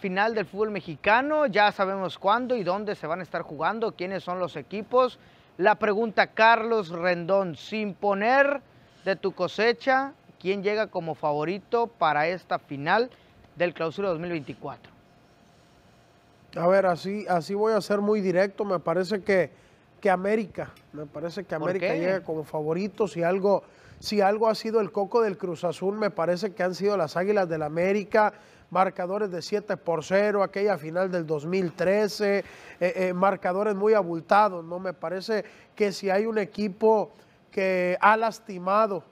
final del fútbol mexicano, ya sabemos cuándo y dónde se van a estar jugando, quiénes son los equipos. La pregunta, Carlos Rendón, sin poner de tu cosecha, ¿quién llega como favorito para esta final del clausura 2024? A ver, así, así voy a ser muy directo, me parece que, que América, me parece que América llega como favorito, si algo, si algo ha sido el coco del Cruz Azul, me parece que han sido las Águilas del la América, marcadores de 7 por 0, aquella final del 2013, eh, eh, marcadores muy abultados, ¿no? Me parece que si hay un equipo que ha lastimado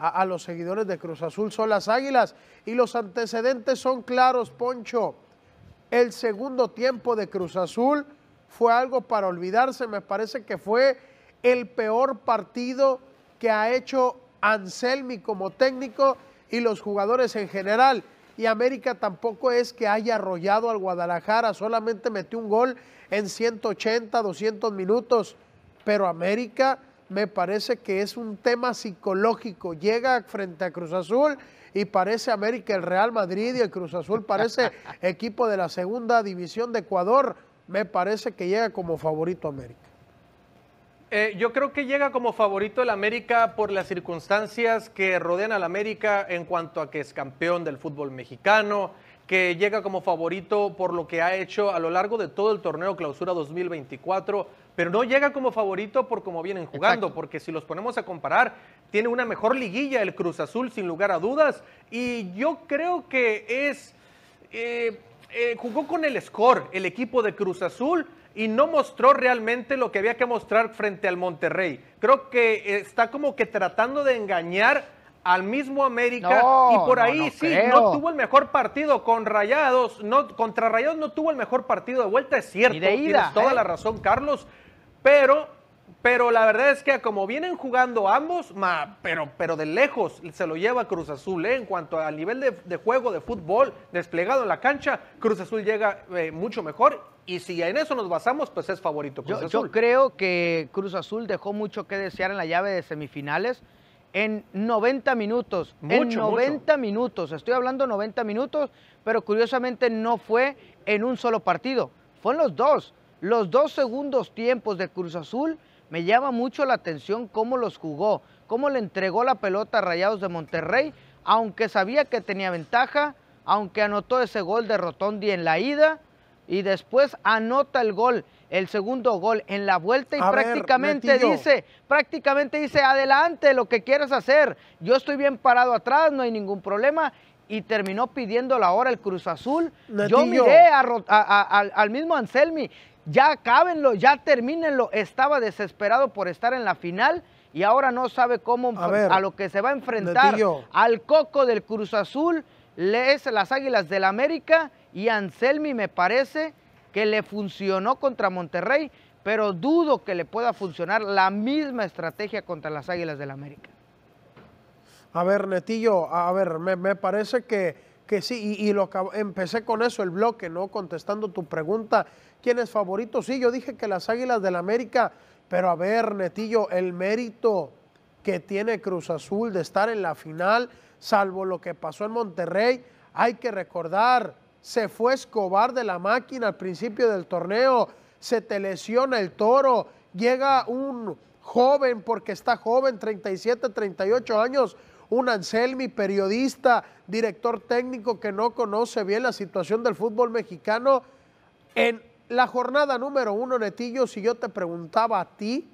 a los seguidores de Cruz Azul son las Águilas y los antecedentes son claros, Poncho. El segundo tiempo de Cruz Azul fue algo para olvidarse, me parece que fue el peor partido que ha hecho Anselmi como técnico y los jugadores en general y América tampoco es que haya arrollado al Guadalajara, solamente metió un gol en 180, 200 minutos, pero América me parece que es un tema psicológico, llega frente a Cruz Azul y parece América el Real Madrid y el Cruz Azul parece equipo de la segunda división de Ecuador, me parece que llega como favorito América. Eh, yo creo que llega como favorito el América por las circunstancias que rodean al América en cuanto a que es campeón del fútbol mexicano, que llega como favorito por lo que ha hecho a lo largo de todo el torneo Clausura 2024, pero no llega como favorito por cómo vienen jugando, porque si los ponemos a comparar, tiene una mejor liguilla el Cruz Azul, sin lugar a dudas, y yo creo que es... Eh, eh, jugó con el score el equipo de Cruz Azul y no mostró realmente lo que había que mostrar frente al Monterrey. Creo que está como que tratando de engañar al mismo América y por ahí sí no tuvo el mejor partido con Rayados, no contra Rayados no tuvo el mejor partido de vuelta, es cierto, de tienes toda ¿eh? la razón Carlos, pero pero la verdad es que como vienen jugando ambos, ma, pero, pero de lejos se lo lleva Cruz Azul. ¿eh? En cuanto al nivel de, juego de fútbol desplegado en la cancha, Cruz Azul llega eh, mucho mejor. Y si en eso nos basamos, pues es favorito Cruz yo, Azul. Yo creo que Cruz Azul dejó mucho que desear en la llave de semifinales. En 90 minutos, en 90 minutos, estoy hablando 90 minutos, pero curiosamente no fue en un solo partido, fue en los dos. Los dos segundos tiempos de Cruz Azul me llama mucho la atención cómo los jugó, cómo le entregó la pelota a Rayados de Monterrey, aunque sabía que tenía ventaja, aunque anotó ese gol de Rotondi en la ida y después anota el gol, el segundo gol en la vuelta y prácticamente dice, prácticamente dice, adelante lo que quieras hacer, yo estoy bien parado atrás, no hay ningún problema y terminó pidiendo la hora el Cruz Azul. Yo miré al mismo Anselmi ya cábenlo, ya termínenlo. Estaba desesperado por estar en la final y ahora no sabe cómo a, lo que se va a enfrentar al coco del Cruz Azul, lees las Águilas del América y Anselmi me parece que le funcionó contra Monterrey, pero dudo que le pueda funcionar la misma estrategia contra las Águilas del América. A ver, Netillo, a ver, me parece que que sí, y, lo empecé con eso el bloque, ¿no? Contestando tu pregunta, ¿quién es favorito? Sí, yo dije que las Águilas del la América, pero a ver, Netillo, el mérito que tiene Cruz Azul de estar en la final, salvo lo que pasó en Monterrey, hay que recordar, se fue Escobar de la máquina al principio del torneo, se te lesiona el toro, llega un joven porque está joven, 37, 38 años, un Anselmi, periodista, director técnico que no conoce bien la situación del fútbol mexicano. En la jornada número uno, Netillo, si yo te preguntaba a ti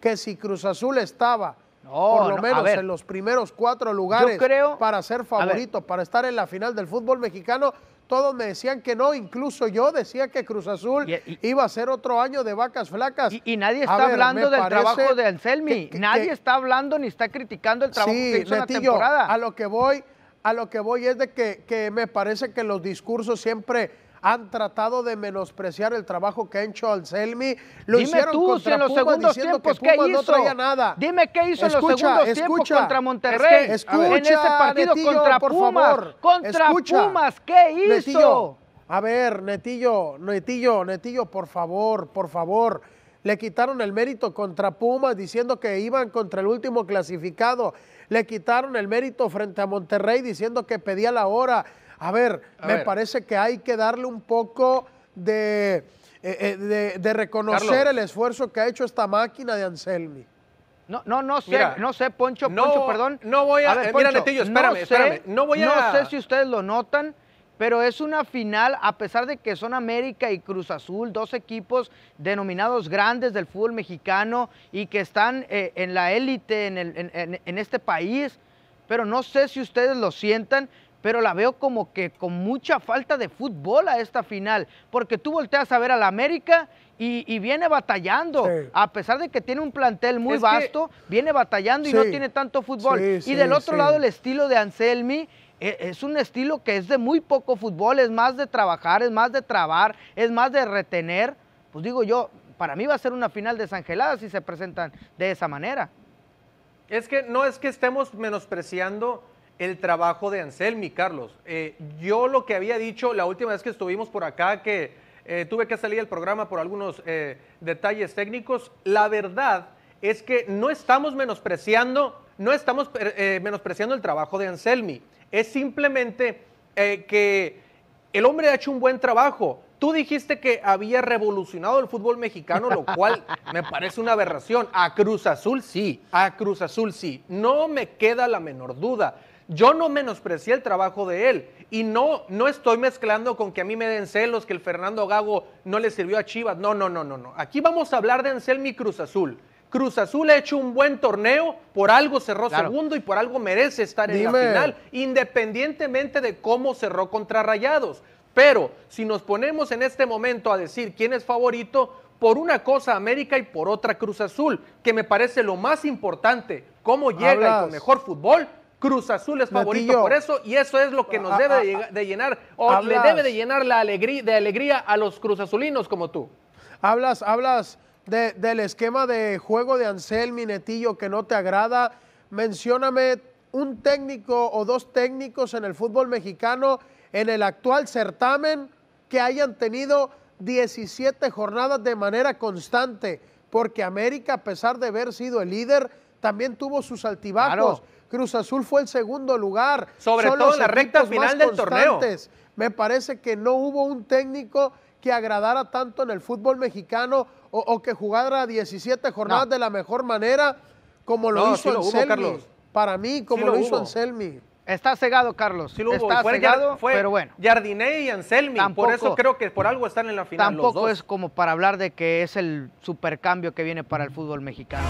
que si Cruz Azul estaba por lo menos en los primeros cuatro lugares para ser favorito, para estar en la final del fútbol mexicano, todos me decían que no, incluso yo decía que Cruz Azul iba a ser otro año de vacas flacas. Y, nadie está hablando del trabajo de Anselmi, nadie está hablando ni está criticando el trabajo de que hizo la temporada. A lo que voy, a lo que voy es de que me parece que los discursos siempre han tratado de menospreciar el trabajo que ha hecho Anselmi. Lo hicieron contra en los que no traía nada. Dime qué hizo en los segundos tiempos contra Monterrey. Es escucha, partido Netillo, contra por Favor, contra Pumas, ¿qué hizo? a ver, Netillo, Netillo, Netillo, por favor, por favor le quitaron el mérito contra Pumas diciendo que iban contra el último clasificado, le quitaron el mérito frente a Monterrey diciendo que pedía la hora, a ver, me parece que hay que darle un poco de, eh, eh, reconocer el esfuerzo que ha hecho esta máquina de Anselmi. No, no, no sé, no sé, Poncho, Poncho, perdón. No voy a, eh, mira, Netillo, espérame, espérame. No voy a. No sé si ustedes lo notan, pero es una final, a pesar de que son América y Cruz Azul, dos equipos denominados grandes del fútbol mexicano y que están en la élite en, en este país. Pero no sé si ustedes lo sientan, pero la veo como que con mucha falta de fútbol a esta final, porque tú volteas a ver al América y, viene batallando, a pesar de que tiene un plantel muy vasto, viene batallando y no tiene tanto fútbol. y del otro lado el estilo de Anselmi e, es un estilo que es de muy poco fútbol, es más de trabajar, es más de trabar, es más de retener. Pues digo yo, para mí va a ser una final desangelada si se presentan de esa manera. Es que no es que estemos menospreciando el trabajo de Anselmi, Carlos. Eh, yo lo que había dicho la última vez que estuvimos por acá, que eh, tuve que salir del programa por algunos eh, detalles técnicos, la verdad es que no estamos menospreciando, no estamos menospreciando el trabajo de Anselmi. Es simplemente que el hombre ha hecho un buen trabajo. Tú dijiste que había revolucionado el fútbol mexicano, lo cual me parece una aberración. A Cruz Azul sí, a Cruz Azul sí. No me queda la menor duda yo no menosprecié el trabajo de él y no, no estoy mezclando con que a mí me den celos, que el Fernando Gago no le sirvió a Chivas. No, no, no, no, no. Aquí vamos a hablar de Anselmi Cruz Azul. Cruz Azul ha hecho un buen torneo, por algo cerró segundo y por algo merece estar en la final, independientemente de cómo cerró contra Rayados. Pero si nos ponemos en este momento a decir quién es favorito, por una cosa América y por otra Cruz Azul, que me parece lo más importante, cómo llega el y con mejor fútbol, Cruz Azul es favorito por eso y eso es lo que nos ah, debe ah, ah. de, llenar o le debe de llenar la alegría de alegría a los Cruz Azulinos como tú. Hablas, hablas del esquema de juego de Ansel Minetillo que no te agrada. Mencióname un técnico o dos técnicos en el fútbol mexicano en el actual certamen que hayan tenido 17 jornadas de manera constante, porque América, a pesar de haber sido el líder, también tuvo sus altibajos. Cruz Azul fue el segundo lugar. Sobre todo en la recta final del torneo. Me parece que no hubo un técnico que agradara tanto en el fútbol mexicano o, que jugara 17 jornadas de la mejor manera como lo hizo Anselmi. Para mí, como lo, hizo Anselmi. Está cegado, Carlos. Está cegado, pero bueno. Jardiné y Anselmi. por eso creo que por algo están en la final. Tampoco es como para hablar de que es el supercambio que viene para el fútbol mexicano.